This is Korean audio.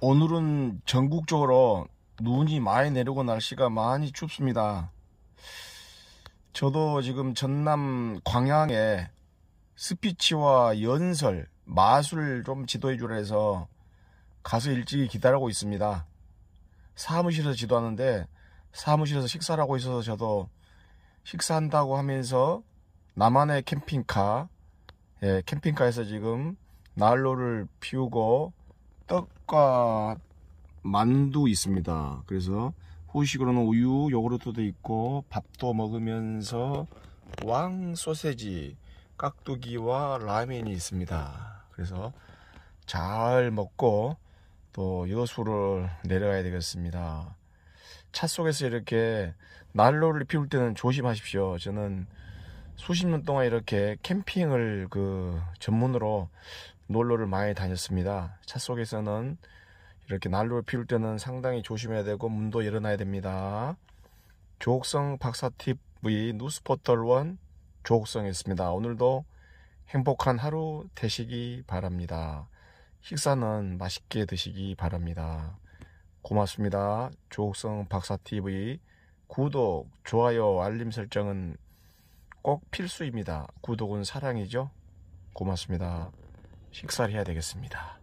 오늘은 전국적으로 눈이 많이 내리고 날씨가 많이 춥습니다. 저도 지금 전남 광양에 스피치와 연설, 마술 좀 지도해 주라 해서 가서 일찍 기다리고 있습니다. 사무실에서 지도하는데 사무실에서 식사를 하고 있어서 저도 식사한다고 하면서 나만의 캠핑카, 예, 캠핑카에서 지금 난로를 피우고 떡과 만두 있습니다. 그래서 후식으로는 우유, 요구르트도 있고 밥도 먹으면서 왕 소세지, 깍두기와 라면이 있습니다. 그래서 잘 먹고 또 여수를 내려가야 되겠습니다. 차 속에서 이렇게 난로를 피울 때는 조심하십시오. 저는 수십 년 동안 이렇게 캠핑을 그 전문으로 놀러를 많이 다녔습니다. 차 속에서는 이렇게 난로를 피울 때는 상당히 조심해야 되고 문도 열어놔야 됩니다. 조옥성 박사 TV 뉴스 포털 원 조옥성이었습니다. 오늘도 행복한 하루 되시기 바랍니다. 식사는 맛있게 드시기 바랍니다. 고맙습니다. 조옥성 박사 TV 구독, 좋아요, 알림 설정은 꼭 필수입니다. 구독은 사랑이죠? 고맙습니다. 식사를 해야 되겠습니다.